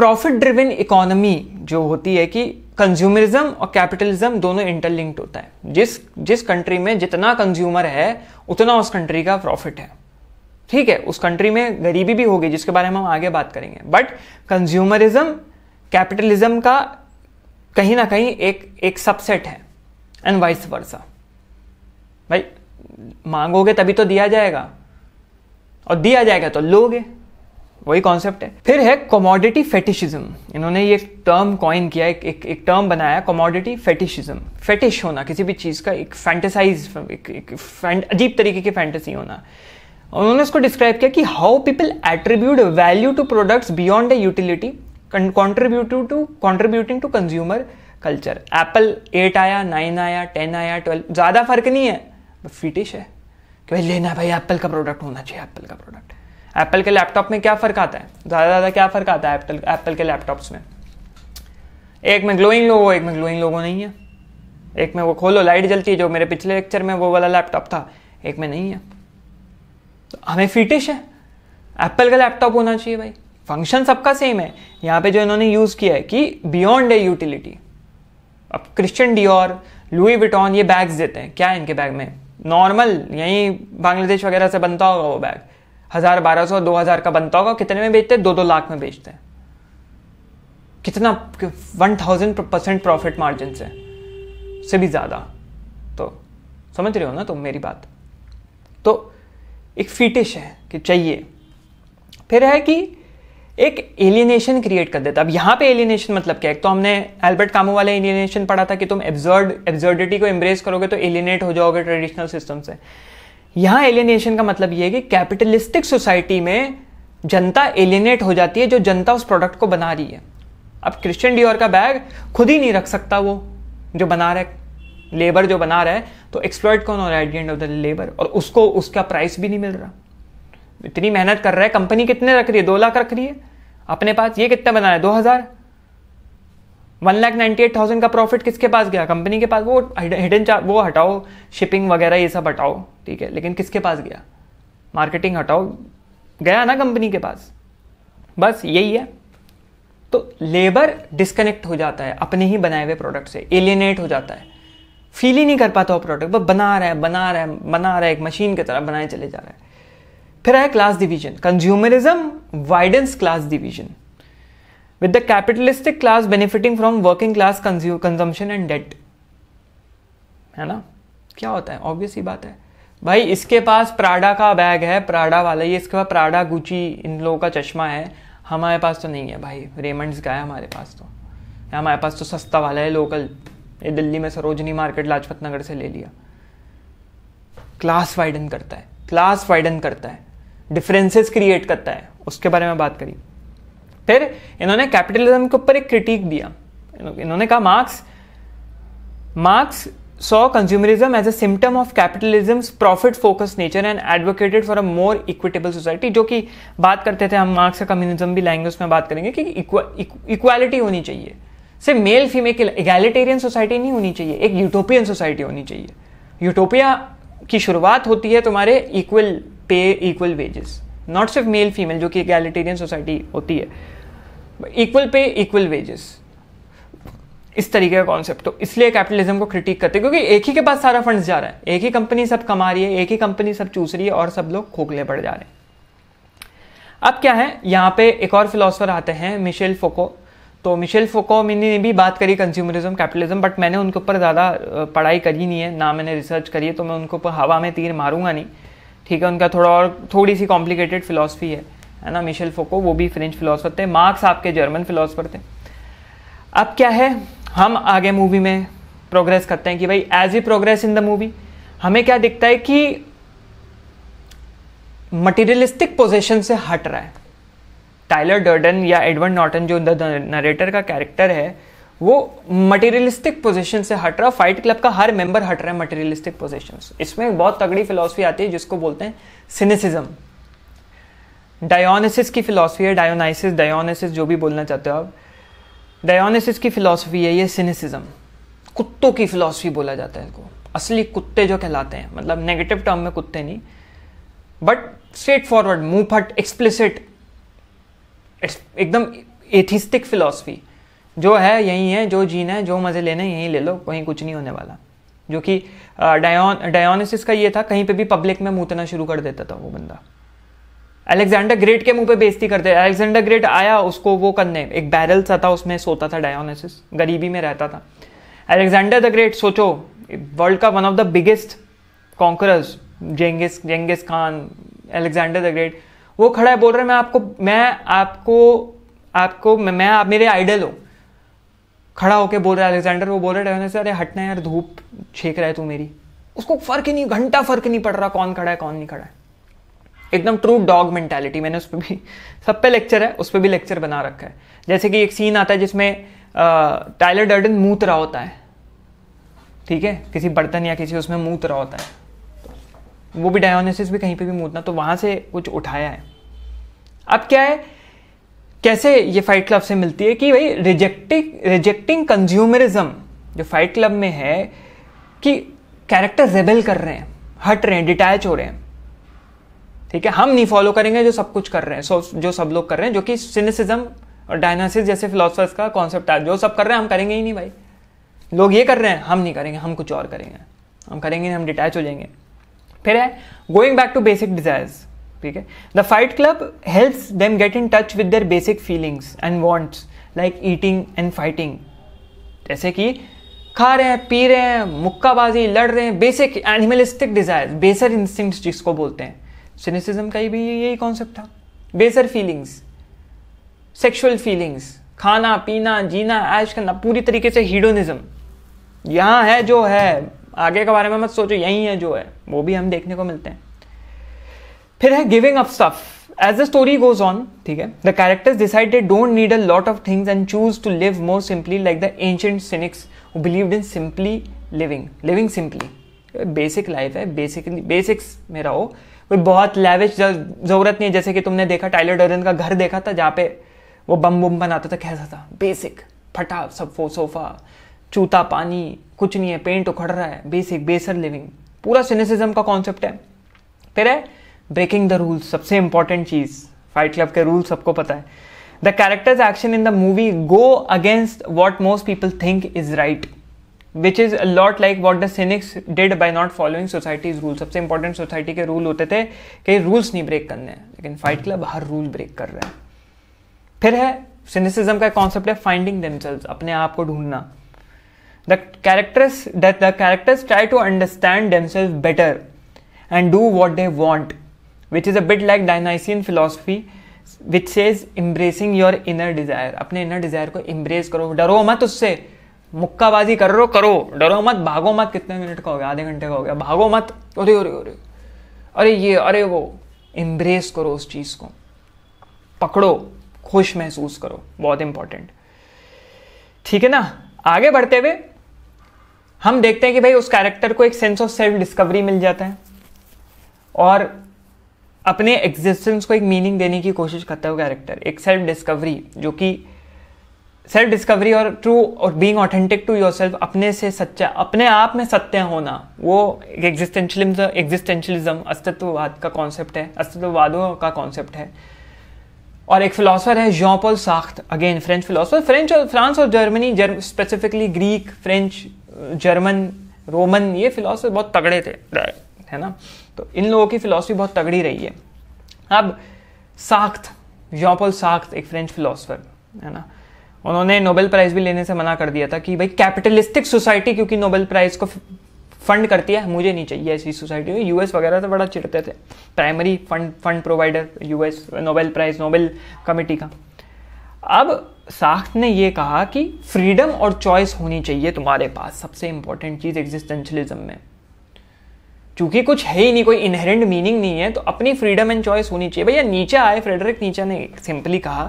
प्रॉफिट ड्रिवन इकोनॉमी जो होती है कि कंज्यूमरिज्म और कैपिटलिज्म दोनों इंटरलिंक्ड होता है जिस जिस कंट्री में जितना कंज्यूमर है उतना उस कंट्री का प्रॉफिट है ठीक है उस कंट्री में गरीबी भी होगी जिसके बारे में हम आगे बात करेंगे बट कंज्यूमरिज्म कैपिटलिज्म का कहीं ना कहीं एक एक सबसेट है एंड वाइस वर्सा भाई मांगोगे तभी तो दिया जाएगा और दिया जाएगा तो लोगे वही कॉन्सेप्ट है फिर है कॉमोडिटी फेटिशिज्म इन्होंने ये टर्म कॉइन किया एक एक, एक टर्म बनाया कॉमोडिटी फेटिशिज्म फेटिश होना किसी भी चीज़ का एक फैंटेसाइज एक, एक अजीब तरीके की फैंटेसी होना उन्होंने इसको डिस्क्राइब किया कि how people attribute value to products beyond a utility contributive to contributing to consumer culture Apple eight आया नाइन आया टेन आया ट्वेल्व ज़्यादा फर्क नहीं है फिटिश है कि भाई लेना भाई एप्पल का प्रोडक्ट होना चाहिए एप्पल का प्रोडक्ट एप्पल के लैपटॉप में क्या फ़र्क आता है ज़्यादा ज़्यादा क्या फ़र्क आता है एप्पल एप्पल के लैपटॉप्स में एक में ग्लोइंग लोगो एक में ग्लोइंग लोगो नहीं है एक में वो खोलो लाइट जलती है जो मेरे पिछले लेक्चर में वो वाला लैपटॉप था एक में नहीं है तो हमें फिटिश है एप्पल का लैपटॉप होना चाहिए भाई फंक्शन सबका सेम है यहाँ पे जो इन्होंने यूज़ किया है कि बियॉन्ड ए यूटिलिटी अब क्रिश्चियन डियोर लुई विटॉन ये बैग्स देते हैं क्या है इनके बैग में नॉर्मल यहीं बांग्लादेश वगैरह से बनता होगा वो बैग हजार बारह सौ दो हजार का बनता होगा कितने में बेचते हैं दो दो लाख में बेचते हैं कितना one thousand percent profit margin से से भी ज़्यादा तो समझ रहे हो ना तुम तो मेरी बात तो एक फीटिश है कि चाहिए फिर है कि एक एलिनेशन क्रिएट कर देता अब यहां पे एलिनेशन मतलब क्या है तो हमने एल्बर्ट कामो वाले एलिनेशन पढ़ा था कि तुम एब्जर्ड एब्जर्डिटी को एम्ब्रेस करोगे तो एलिनेट हो जाओगे ट्रेडिशनल सिस्टम से यहां एलियनेशन का मतलब यह है कि कैपिटलिस्टिक सोसाइटी में जनता एलियनेट हो जाती है जो जनता उस प्रोडक्ट को बना रही है अब क्रिश्चियन डियोर का बैग खुद ही नहीं रख सकता वो जो बना रहा है लेबर जो बना रहा है तो एक्सप्लॉयट कौन हो रहा है at the end of the labour और उसको उसका प्राइस भी नहीं मिल रहा इतनी मेहनत कर रहा है कंपनी कितने रख रही है दो लाख रख रही है अपने पास ये कितना बना रहा है दो हज़ार one lakh ninety eight thousand का प्रॉफिट किसके पास गया कंपनी के पास वो हिडन चार्ज वो हटाओ शिपिंग वगैरह ये सब हटाओ ठीक है लेकिन किसके पास गया मार्केटिंग हटाओ गया ना कंपनी के पास बस यही है तो लेबर डिस्कनेक्ट हो जाता है अपने ही बनाए हुए प्रोडक्ट से एलिनेट हो जाता है फील ही नहीं कर पाता वो प्रोडक्ट बस बना रहा है बना रहा है बना रहा है एक मशीन की तरह बनाए चले जा रहा है फिर आया class division consumerism widens class division with the capitalistic class benefiting from working class consumption and that है ना क्या होता है ऑब्वियस ही बात है भाई इसके पास प्राडा का बैग है प्राडा वाला ये इसके पास प्राडा गुची इन लोगों का चश्मा है हमारे पास तो नहीं है भाई रेमंड्स का है हमारे पास तो हमारे पास तो सस्ता वाला है लोकल ये दिल्ली में सरोजनी मार्केट लाजपत नगर से ले लिया क्लास वाइडन करता है क्लास वाइडन करता है डिफरेंसेस क्रिएट करता है उसके बारे में बात करी फिर इन्होंने कैपिटलिज्म के ऊपर एक क्रिटिक दिया इन्होंने कहा Marx Marx so consumerism as a symptom of capitalism profit focus nature and advocated for a more equitable society जो कि बात करते थे हम मार्क्स का कम्युनिज्म भी लाएंगे उसमें बात करेंगे कि इक्वालिटी होनी चाहिए सिर्फ मेल फीमेल की इगैलिटेरियन सोसाइटी नहीं होनी चाहिए एक यूटोपियन सोसाइटी होनी चाहिए यूटोपिया की शुरुआत होती है तुम्हारे equal pay equal wages not सिर्फ मेल फीमेल जो कि एगेलिटेरियन सोसाइटी होती है इक्वल पे इक्वल वेजेस इस तरीके का कॉन्सेप्ट तो इसलिए कैपिटलिज्म को क्रिटिक करते हैं क्योंकि एक ही के पास सारा फंड्स जा रहा है एक ही कंपनी सब कमा रही है एक ही कंपनी सब चूस रही है और सब लोग खोखले पड़ जा रहे हैं अब क्या है यहाँ पे एक और फिलोसफर आते हैं मिशेल फोको तो मिशेल फोको मैंने भी बात करी कंज्यूमरिज्म कैपिटलिज्म बट मैंने उनके ऊपर ज़्यादा पढ़ाई करी नहीं है ना मैंने रिसर्च करी है तो मैं उनके ऊपर हवा में तीर मारूंगा नहीं ठीक है उनका थोड़ा और थोड़ी सी कॉम्प्लिकेटेड फिलोसफी है है ना मिशेल फोको वो भी फ्रेंच फिलोसफर थे मार्क्स आपके जर्मन फिलोसफर थे अब क्या है हम आगे मूवी में प्रोग्रेस करते हैं कि भाई as the progress in the movie हमें क्या दिखता है कि मटेरियलिस्टिक पोजिशन से हट रहा है टाइलर डर्डन या एडवर्ड नॉटन जो नरेटर का कैरेक्टर है वो मटेरियलिस्टिक पोजीशन से हट रहा फाइट क्लब का हर मेंबर हट रहा है मटेरियलिस्टिक पोजीशन इसमें बहुत तगड़ी फिलॉसफी आती है जिसको बोलते हैं सिनेसिज्म डायोनिसिस की फिलॉसफी है डायोनाइसिस डायोनिसिस जो भी बोलना चाहते हो आप डायोनिसिस की फिलॉसफी है ये सिनेसिज्म कुत्तों की फिलॉसफी बोला जाता है इनको असली कुत्ते जो कहलाते हैं मतलब नेगेटिव टर्म में कुत्ते नहीं बट स्ट्रेट फॉरवर्ड मुंह फट एक्सप्लिसिट एकदम एथिस्टिक फिलॉसफी जो है यही है जो जीना है जो मज़े लेने हैं यहीं ले लो वहीं कुछ नहीं होने वाला जो कि डायोन डायोनिसिस का ये था कहीं पे भी पब्लिक में मुंहतना शुरू कर देता था वो बंदा अलेक्जेंडर ग्रेट के मुंह पे बेइज्जती करते अलेक्जेंडर ग्रेट आया उसको वो करने एक बैरल सा था उसमें सोता था डायोनिसिस गरीबी में रहता था अलेक्जेंडर द ग्रेट सोचो वर्ल्ड का one of the biggest conquerors Genghis Genghis Khan Alexander the great वो खड़ा है बोल रहे मैं आपको मैं आपको आपको मैं, मैं आप मेरे आइडल हूँ खड़ा होकर बोल रहा है अलेक्जेंडर वो बोल रहे है अरे हटना यार धूप छेक रहा है तू मेरी उसको फर्क ही नहीं घंटा फर्क नहीं पड़ रहा कौन खड़ा है कौन नहीं खड़ा है एकदम ट्रू डॉग मेंटेलिटी मैंने उस पर भी सब पे लेक्चर है उस पर भी लेक्चर बना रखा है जैसे कि एक सीन आता है जिसमें टाइलर डर्डन मूत रहा होता है ठीक है किसी बर्तन या किसी उसमें मूत रहा होता है वो भी डायोनिसिस भी कहीं पे भी मूतना तो वहां से कुछ उठाया है अब क्या है कैसे ये फाइट क्लब से मिलती है कि भाई रिजेक्टिंग रिजेक्टिंग कंज्यूमरिज्म जो फाइट क्लब में है कि कैरेक्टर रेबेल कर रहे हैं हट रहे हैं डिटैच हो रहे हैं ठीक है हम नहीं फॉलो करेंगे जो सब कुछ कर रहे हैं सो जो सब लोग कर रहे हैं जो कि सिनेसिज्म और डायनासिस जैसे फिलोसफर्स का कॉन्सेप्ट है जो सब कर रहे हैं हम करेंगे ही नहीं भाई लोग ये कर रहे हैं हम नहीं करेंगे हम कुछ और करेंगे हम करेंगे नहीं हम डिटैच हो जाएंगे फिर है going back to basic desires ठीक है the fight club helps them get in touch with their basic feelings and wants like eating and fighting जैसे कि खा रहे हैं पी रहे हैं मुक्काबाजी लड़ रहे हैं basic animalistic desire baser instinct जिसको बोलते हैं सिनेसिज्म का ही भी यही कॉन्सेप्ट था बेसर फीलिंग्स सेक्शुअल फीलिंग्स खाना पीना जीना ऐश करना पूरी तरीके से हीडोनिज्म यहाँ है जो है आगे के बारे में मत सोचो यही है जो है वो भी हम देखने को मिलते हैं फिर है giving up stuff as the story goes on ठीक है the characters decide they don't need a lot of things and choose to live more simply like the ancient cynics who in simply living living simply basic life है basically basics में रहो कोई बहुत lavish जरूरत नहीं है जैसे कि तुमने देखा टाइलर डरन का घर देखा था जहाँ पे वो बम बुम बनाता था कैसा था बेसिक फटा सब फो सोफा चूता पानी कुछ नहीं है पेंट उखड़ रहा है बेसिक बेसर लिविंग पूरा सिनेसिज्म का कॉन्सेप्ट है फिर है ब्रेकिंग द रूल्स सबसे इंपॉर्टेंट चीज फाइट क्लब के रूल सबको पता है the characters action in the movie go against what most people think is right which is lot like what the cynics did by not following society's rule सबसे important society के rule होते थे कि rules नहीं break करने हैं लेकिन fight club हर रूल ब्रेक कर रहे हैं फिर है सिनिसिज्म का कॉन्सेप्ट है फाइंडिंग दमसेल्स अपने आप को ढूंढना the characters the characters try to understand themselves better and do what they want which is a bit like Dionysian philosophy which says embracing your inner desire अपने inner desire को embrace करो डरो मत उससे मुक्काबाजी कर रो करो डरो मत भागो मत कितने मिनट का हो गया आधे घंटे का हो गया भागो मत अरे अरे अरे अरे ये अरे वो इम्ब्रेस करो उस चीज़ को पकड़ो खुश महसूस करो बहुत इंपॉर्टेंट ठीक है ना आगे बढ़ते हुए हम देखते हैं कि भाई उस कैरेक्टर को एक सेंस ऑफ सेल्फ डिस्कवरी मिल जाता है और अपने एग्जिस्टेंस को एक मीनिंग देने की कोशिश करता है वो कैरेक्टर एक सेल्फ डिस्कवरी जो कि सेल्फ डिस्कवरी और ट्रू और being authentic to yourself अपने से सच्चा अपने आप में सत्य होना वो एक एग्जिस्टेंशलिज्म एग्जिस्टेंशलिज्म अस्तित्ववाद का कॉन्सेप्ट है अस्तित्ववादों का कॉन्सेप्ट है और एक फिलोसफर है Jean Paul Sartre again French philosopher French और फ्रांस और Germany germ specifically Greek French German Roman ये फिलोसफर बहुत तगड़े थे है ना तो इन लोगों की फिलासफी बहुत तगड़ी रही है अब साख्त जॉपल साख्त एक फ्रेंच फिलोसफर है ना उन्होंने नोबेल प्राइज़ भी लेने से मना कर दिया था कि भाई कैपिटलिस्टिक सोसाइटी क्योंकि नोबेल प्राइज़ को फंड करती है मुझे नहीं चाहिए ऐसी सोसाइटी में यूएस वगैरह तो बड़ा चिड़ते थे primary fund fund provider US Nobel prize Nobel committee का अब साख्त ने ये कहा कि फ्रीडम और चॉइस होनी चाहिए तुम्हारे पास सबसे इंपॉर्टेंट चीज़ एग्जिस्टेंशलिज्म में चूंकि कुछ है ही नहीं कोई इनहेरेंट मीनिंग नहीं है तो अपनी फ्रीडम एंड चॉइस होनी चाहिए भैया नीचे आए फ्रेडरिक नीचे ने सिंपली कहा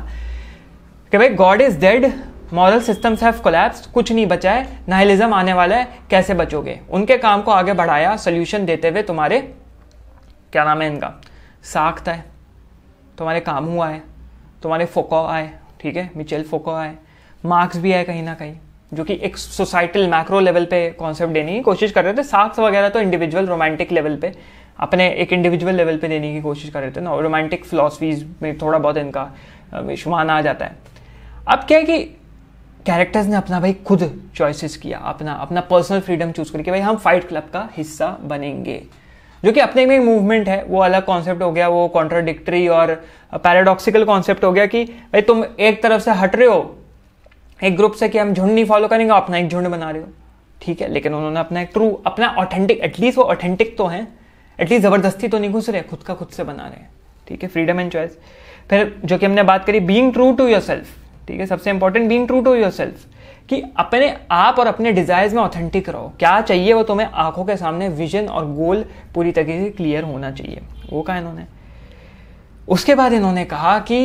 कि भाई God is dead moral systems have collapse कुछ नहीं बचा है नाहलिज्म आने वाला है कैसे बचोगे उनके काम को आगे बढ़ाया सोल्यूशन देते हुए तुम्हारे क्या नाम है इनका साख्त है तुम्हारे काम हुआ आए तुम्हारे फोको आए ठीक है मिचेल फोको आए मार्क्स भी आए कहीं ना कहीं जो कि एक सोसाइटल मैक्रो लेवल पे कॉन्सेप्ट देने की कोशिश कर रहे थे साक्स वगैरह तो इंडिविजुअल रोमांटिक लेवल पे अपने एक इंडिविजुअल लेवल पे देने की कोशिश कर रहे थे ना रोमांटिक फिलोसफीज में थोड़ा बहुत इनका शुमान आ जाता है अब क्या है कि कैरेक्टर्स ने अपना भाई खुद चॉइसेस किया अपना अपना पर्सनल फ्रीडम चूज करके भाई हम फाइट क्लब का हिस्सा बनेंगे जो कि अपने में एक मूवमेंट है वो अलग कॉन्सेप्ट हो गया वो कॉन्ट्राडिक्टरी और पैराडॉक्सिकल कॉन्सेप्ट हो गया कि भाई तुम एक तरफ से हट रहे हो एक ग्रुप से कि हम झुंड नहीं फॉलो करेंगे अपना एक झुंड बना रहे हो ठीक है लेकिन उन्होंने अपना एक ट्रू अपना ऑथेंटिक एटलीस्ट वो ऑथेंटिक तो है एटलीस्ट ज़बरदस्ती तो नहीं घुस रहे खुद का खुद से बना रहे हैं ठीक है फ्रीडम एंड चॉइस फिर जो कि हमने बात करी being true to yourself ठीक है सबसे important being true to yourself कि अपने आप और अपने डिजायर्स में ऑथेंटिक रहो क्या चाहिए वो तुम्हें आंखों के सामने विजन और गोल पूरी तरीके से क्लियर होना चाहिए वो कहा इन्होंने उसके बाद इन्होंने कहा कि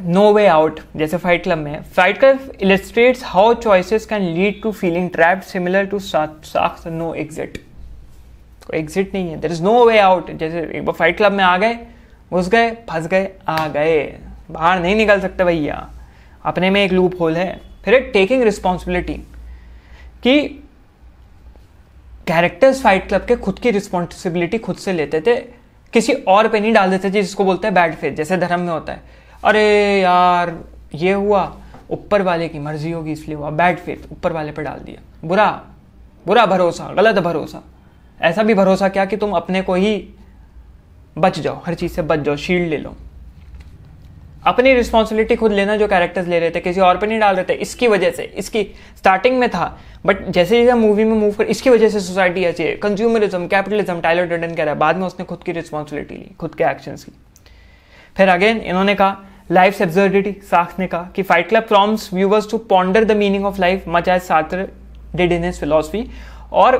नो वे आउट जैसे फाइट क्लब में fight club illustrates how choices can lead to feeling trap similar to साक्स नो एग्जिट एग्जिट नहीं है there is no way out जैसे एक बार फाइट क्लब में आ गए घुस गए फंस गए आ गए बाहर नहीं निकल सकते भैया अपने में एक लूप होल है फिर एक टेकिंग रिस्पॉन्सिबिलिटी कि कैरेक्टर्स फाइट क्लब के खुद की रिस्पॉन्सिबिलिटी खुद से लेते थे किसी और पे नहीं डाल देते थे जिसको बोलते हैं बैड फेथ जैसे धर्म में होता है अरे यार ये हुआ ऊपर वाले की मर्जी होगी इसलिए हुआ बैड फेथ ऊपर वाले पर डाल दिया बुरा बुरा भरोसा गलत भरोसा ऐसा भी भरोसा क्या कि तुम अपने को ही बच जाओ हर चीज़ से बच जाओ शील्ड ले लो अपनी रिस्पॉन्सिबिलिटी खुद लेना जो कैरेक्टर्स ले रहे थे किसी और पे नहीं डाल रहे थे इसकी वजह से इसकी स्टार्टिंग में था बट जैसे जैसे मूवी में मूव कर इसकी वजह से सोसाइटी ऐसी है कंज्यूमरिज्म कैपिटलिज्म टाइलर डर्डन कह रहा है बाद में उसने खुद की रिस्पॉन्सिबिलिटी ली खुद के एक्शंस की फिर अगेन इन्होंने कहा लाइफ एब्जर्डिटी साख ने कहा कि fight club prompts viewers to ponder the meaning of life much as Sartre did in his philosophy और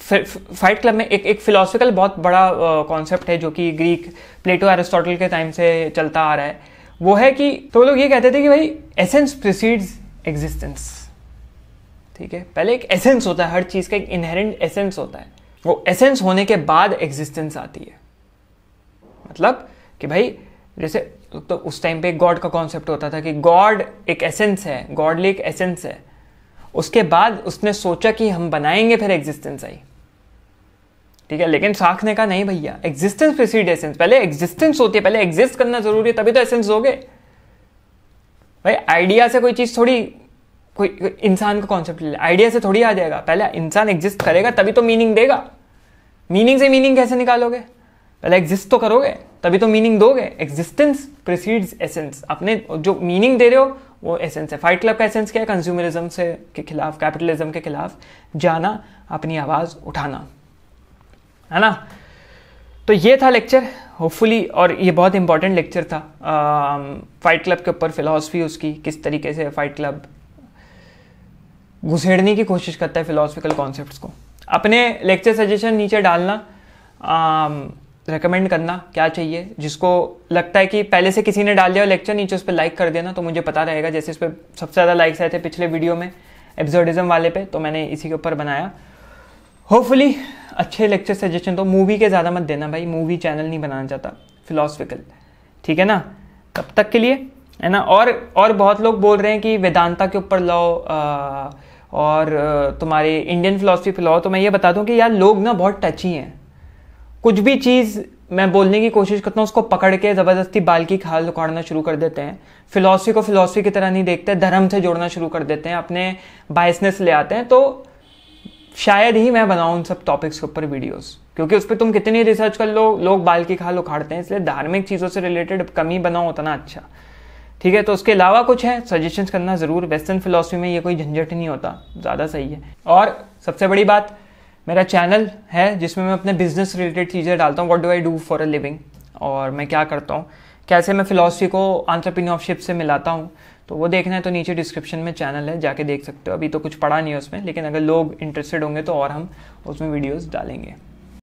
फाइट क्लब में एक एक फिलोसफिकल बहुत बड़ा कॉन्सेप्ट है जो कि ग्रीक प्लेटो एरिस्टोटल के टाइम से चलता आ रहा है वो है कि तो लोग ये कहते थे कि भाई एसेंस प्रिसीड्स एग्जिस्टेंस ठीक है पहले एक एसेंस होता है हर चीज़ का एक इनहेरेंट एसेंस होता है वो एसेंस होने के बाद एग्जिस्टेंस आती है मतलब कि भाई जैसे तो उस टाइम पे गॉड का कॉन्सेप्ट होता था कि गॉड एक एसेंस है गॉडली एक एसेंस है उसके बाद उसने सोचा कि हम बनाएंगे फिर एग्जिस्टेंस आई ठीक है लेकिन साख ने कहा नहीं भैया एग्जिस्टेंस प्रिसीड एसेंस पहले एग्जिस्टेंस होती है पहले एग्जिस्ट करना जरूरी है तभी तो एसेंस हो गए भाई आइडिया से कोई चीज़ थोड़ी कोई, इंसान का कॉन्सेप्ट ले आइडिया से थोड़ी आ जाएगा पहले इंसान एग्जिस्ट करेगा तभी तो मीनिंग देगा मीनिंग से मीनिंग कैसे निकालोगे पहले एग्जिस्ट तो करोगे तभी तो मीनिंग दोगे एग्जिस्टेंस प्रिसीड्स एसेंस अपने जो मीनिंग दे रहे हो वो एसेंस है फाइट क्लब का एसेंस क्या है कंज्यूमरिज्म से के खिलाफ कैपिटलिज्म के खिलाफ जाना अपनी आवाज़ उठाना है ना तो ये था लेक्चर होपफुली और ये बहुत इंपॉर्टेंट लेक्चर था फाइट um, क्लब के ऊपर फिलासफी उसकी किस तरीके से फाइट क्लब घुसेड़ने की कोशिश करता है फिलोसफिकल कॉन्सेप्ट्स को अपने लेक्चर सजेशन नीचे डालना um, रिकमेंड करना क्या चाहिए जिसको लगता है कि पहले से किसी ने डाल दिया लेक्चर नीचे उस पर लाइक कर देना तो मुझे पता रहेगा जैसे उस पर सबसे ज़्यादा लाइक्स आए थे पिछले वीडियो में एब्जर्डिज्म वाले पे तो मैंने इसी के ऊपर बनाया होपफुली अच्छे लेक्चर सजेशन तो मूवी के ज़्यादा मत देना भाई मूवी चैनल नहीं बनाना चाहता फिलोसफिकल ठीक है ना तब तक के लिए है ना और और बहुत लोग बोल रहे हैं कि वेदांता के ऊपर लाओ और तुम्हारे इंडियन फिलोसफी पर लाओ तो मैं ये बता दूँ कि यार लोग ना बहुत टची हैं कुछ भी चीज़ मैं बोलने की कोशिश करता हूँ उसको पकड़ के ज़बरदस्ती बाल की खाल उखाड़ना शुरू कर देते हैं फिलोसफी को फिलोसफी की तरह नहीं देखते धर्म से जोड़ना शुरू कर देते हैं अपने बायसनेस ले आते हैं तो शायद ही मैं बनाऊ उन सब टॉपिक्स के ऊपर वीडियोस क्योंकि उस पर तुम कितनी रिसर्च कर लो लोग बाल की खाल उखाड़ते हैं इसलिए धार्मिक चीज़ों से रिलेटेड कमी बनाओ उतना अच्छा ठीक है तो उसके अलावा कुछ है सजेशन करना ज़रूर वेस्टर्न फिलोसफी में ये कोई झंझट नहीं होता ज़्यादा सही है और सबसे बड़ी बात मेरा चैनल है जिसमें मैं अपने बिजनेस रिलेटेड चीज़ें डालता हूँ what do I do for a living और मैं क्या करता हूँ कैसे मैं फिलोसफी को आंट्रप्रीनियरशिप से मिलाता हूँ तो वो देखना है तो नीचे डिस्क्रिप्शन में चैनल है जाके देख सकते हो अभी तो कुछ पढ़ा नहीं है उसमें लेकिन अगर लोग इंटरेस्टेड होंगे तो और हम उसमें वीडियोज़ डालेंगे